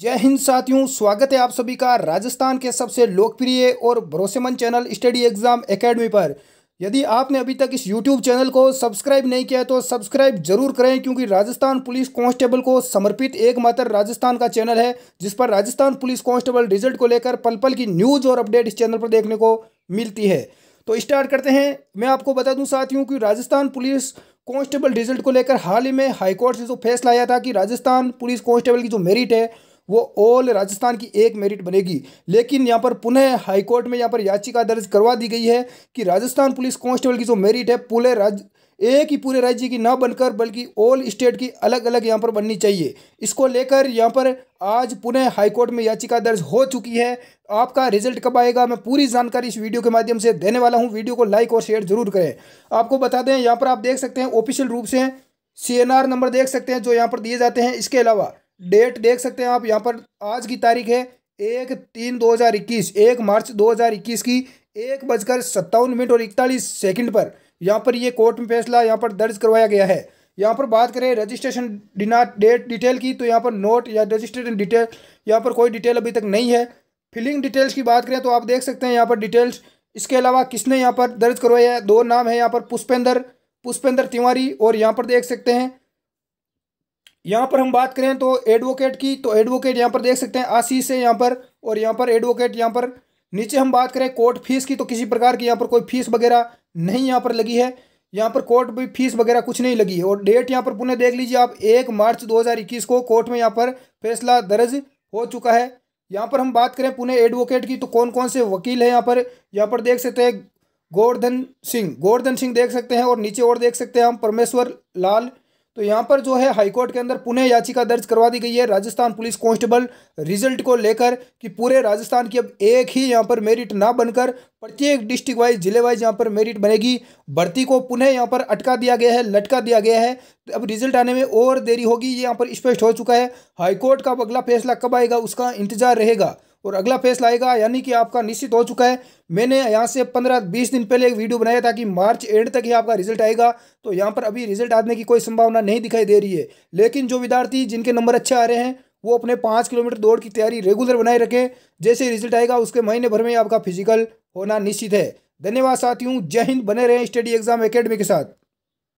जय हिंद साथियों स्वागत है आप सभी का राजस्थान के सबसे लोकप्रिय और भरोसेमंद चैनल स्टडी एग्जाम एकेडमी पर यदि आपने अभी तक इस यूट्यूब चैनल को सब्सक्राइब नहीं किया है तो सब्सक्राइब जरूर करें क्योंकि राजस्थान पुलिस कांस्टेबल को समर्पित एकमात्र राजस्थान का चैनल है जिस पर राजस्थान पुलिस कांस्टेबल रिजल्ट को लेकर पल पल की न्यूज़ और अपडेट इस चैनल पर देखने को मिलती है तो स्टार्ट करते हैं मैं आपको बता दूं साथियों कि राजस्थान पुलिस कांस्टेबल रिजल्ट को लेकर हाल ही में हाईकोर्ट से जो फैसला आया था कि राजस्थान पुलिस कांस्टेबल की जो मेरिट है वो ऑल राजस्थान की एक मेरिट बनेगी लेकिन यहाँ पर पुनः हाईकोर्ट में यहाँ पर याचिका दर्ज करवा दी गई है कि राजस्थान पुलिस कांस्टेबल की जो मेरिट है पूरे राज्य एक ही पूरे राज्य की ना बनकर बल्कि ऑल स्टेट की अलग अलग यहाँ पर बननी चाहिए इसको लेकर यहाँ पर आज पुणे हाईकोर्ट में याचिका दर्ज हो चुकी है आपका रिजल्ट कब आएगा मैं पूरी जानकारी इस वीडियो के माध्यम से देने वाला हूँ वीडियो को लाइक और शेयर जरूर करें आपको बता दें यहाँ पर आप देख सकते हैं ऑफिशियल रूप से सी नंबर देख सकते हैं जो यहाँ पर दिए जाते हैं इसके अलावा डेट देख सकते हैं आप यहाँ पर आज की तारीख है एक तीन दो हज़ार इक्कीस एक मार्च दो हज़ार इक्कीस की एक बजकर सत्तावन मिनट और इकतालीस सेकंड पर यहाँ पर ये कोर्ट में फैसला यहाँ पर दर्ज करवाया गया है यहाँ पर बात करें रजिस्ट्रेशन डिना डेट डिटेल की तो यहाँ पर नोट या रजिस्ट्रेशन डिटेल यहाँ पर कोई डिटेल अभी तक नहीं है फिलिंग डिटेल्स की बात करें तो आप देख सकते हैं यहाँ पर डिटेल्स इसके अलावा किसने यहाँ पर दर्ज करवाया है दो नाम है यहाँ पर पुष्पेंद्र पुष्पेंद्र तिवारी और यहाँ पर देख सकते हैं यहाँ पर हम बात करें तो एडवोकेट की तो एडवोकेट यहाँ पर देख सकते हैं आशीष है यहाँ पर और यहाँ पर एडवोकेट यहाँ पर नीचे हम बात करें कोर्ट फीस की तो किसी प्रकार की यहाँ पर कोई फीस वगैरह नहीं यहाँ पर लगी है यहाँ पर कोर्ट भी फीस वगैरह कुछ नहीं लगी है और डेट यहाँ पर पुनः देख लीजिए आप एक मार्च 2021 को कोर्ट में यहाँ पर फैसला दर्ज हो चुका है यहाँ पर हम बात करें पुणे एडवोकेट की तो कौन कौन से वकील हैं यहाँ पर यहाँ पर देख सकते हैं गोवर्धन सिंह गोवर्धन सिंह देख सकते हैं और नीचे और देख सकते हैं हम परमेश्वर लाल तो यहाँ पर जो है हाईकोर्ट के अंदर पुनः याचिका दर्ज करवा दी गई है राजस्थान पुलिस कांस्टेबल रिजल्ट को लेकर कि पूरे राजस्थान की अब एक ही यहाँ पर मेरिट ना बनकर प्रत्येक डिस्ट्रिक्ट वाइज जिले वाइज यहाँ पर मेरिट बनेगी भर्ती को पुनः यहाँ पर अटका दिया गया है लटका दिया गया है तो अब रिजल्ट आने में और देरी होगी ये यहाँ पर स्पष्ट हो चुका है हाईकोर्ट का अगला फैसला कब आएगा उसका इंतजार रहेगा और अगला फेस लाएगा यानी कि आपका निश्चित हो चुका है मैंने यहाँ से पंद्रह बीस दिन पहले एक वीडियो बनाया था कि मार्च एंड तक ही आपका रिजल्ट आएगा तो यहाँ पर अभी रिजल्ट आने की कोई संभावना नहीं दिखाई दे रही है लेकिन जो विद्यार्थी जिनके नंबर अच्छे आ रहे हैं वो अपने पाँच किलोमीटर दौड़ की तैयारी रेगुलर बनाए रखें जैसे रिजल्ट आएगा उसके महीने भर में आपका फिजिकल होना निश्चित है धन्यवाद साथियों जय हिंद बने रहें स्टडी एग्जाम अकेडमी के साथ